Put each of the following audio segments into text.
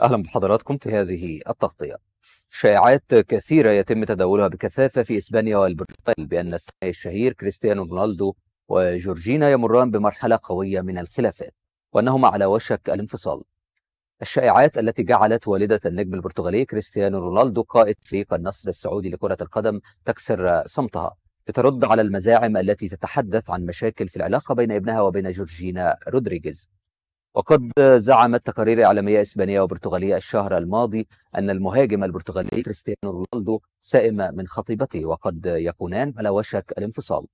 أهلا بحضراتكم في هذه التغطية شائعات كثيرة يتم تداولها بكثافة في إسبانيا والبرتغال بأن الثنائي الشهير كريستيانو رونالدو وجورجينا يمران بمرحلة قوية من الخلافات وأنهما على وشك الانفصال الشائعات التي جعلت والدة النجم البرتغالي كريستيانو رونالدو قائد فريق النصر السعودي لكرة القدم تكسر صمتها لترد على المزاعم التي تتحدث عن مشاكل في العلاقة بين ابنها وبين جورجينا رودريغيز وقد زعمت تقارير إعلامية إسبانية وبرتغالية الشهر الماضي أن المهاجم البرتغالي كريستيانو رونالدو سائم من خطيبته وقد يكونان على وشك الانفصال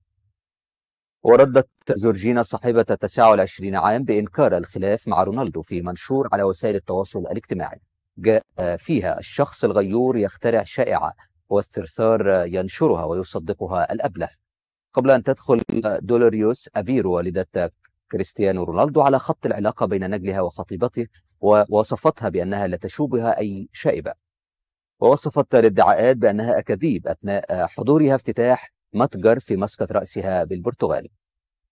وردت جورجينا صاحبة 29 عام بإنكار الخلاف مع رونالدو في منشور على وسائل التواصل الاجتماعي جاء فيها الشخص الغيور يخترع شائعة واسترثار ينشرها ويصدقها الأبله قبل أن تدخل دولوريوس أفيرو والدة كريستيانو رونالدو على خط العلاقة بين نجلها وخطيبته ووصفتها بأنها لا تشوبها أي شائبة ووصفت الادعاءات بأنها أكاذيب أثناء حضورها افتتاح متجر في مسقط رأسها بالبرتغال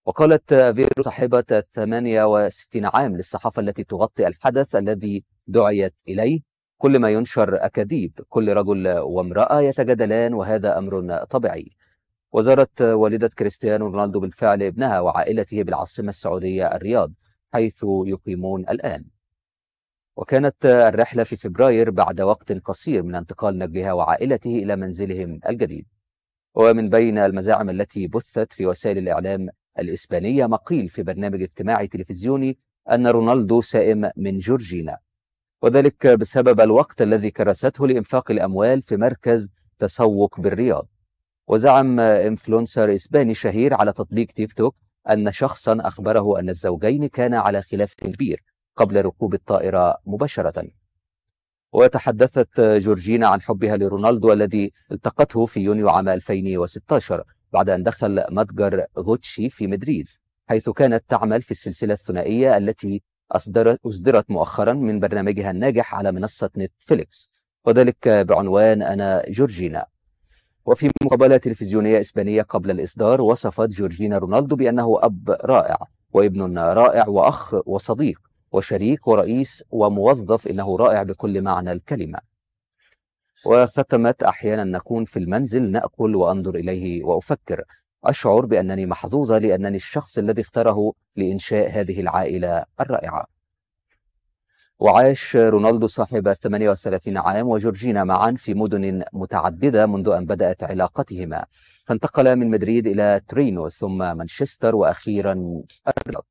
وقالت فيرو صاحبة 68 عام للصحافة التي تغطي الحدث الذي دعيت إليه كل ما ينشر أكاذيب كل رجل وامرأة يتجادلان وهذا أمر طبيعي وزارت والدة كريستيانو رونالدو بالفعل ابنها وعائلته بالعاصمة السعودية الرياض حيث يقيمون الآن وكانت الرحلة في فبراير بعد وقت قصير من انتقال نجلها وعائلته إلى منزلهم الجديد ومن بين المزاعم التي بثت في وسائل الإعلام الإسبانية مقيل في برنامج اجتماعي تلفزيوني أن رونالدو سائم من جورجينا وذلك بسبب الوقت الذي كرسته لإنفاق الأموال في مركز تسوق بالرياض وزعم إنفلونسر إسباني شهير على تطبيق تيك توك أن شخصا أخبره أن الزوجين كان على خلاف كبير قبل ركوب الطائرة مباشرة وتحدثت جورجينا عن حبها لرونالدو الذي التقته في يونيو عام 2016 بعد أن دخل متجر غوتشي في مدريد حيث كانت تعمل في السلسلة الثنائية التي أصدرت, أصدرت مؤخرا من برنامجها الناجح على منصة نتفليكس وذلك بعنوان أنا جورجينا وفي مقابلة تلفزيونية إسبانية قبل الإصدار وصفت جورجينا رونالدو بأنه أب رائع وابن رائع وأخ وصديق وشريك ورئيس وموظف إنه رائع بكل معنى الكلمة وختمت أحيانا نكون في المنزل نأكل وأنظر إليه وأفكر أشعر بأنني محظوظة لأنني الشخص الذي اختاره لإنشاء هذه العائلة الرائعة وعاش رونالدو صاحب 38 عام وجورجينا معا في مدن متعددة منذ أن بدأت علاقتهما فانتقل من مدريد إلى ترينو ثم مانشستر وأخيرا الرياض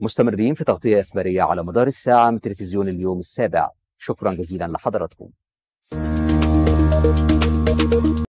مستمرين في تغطية إخبارية على مدار الساعة من تلفزيون اليوم السابع شكرا جزيلا لحضراتكم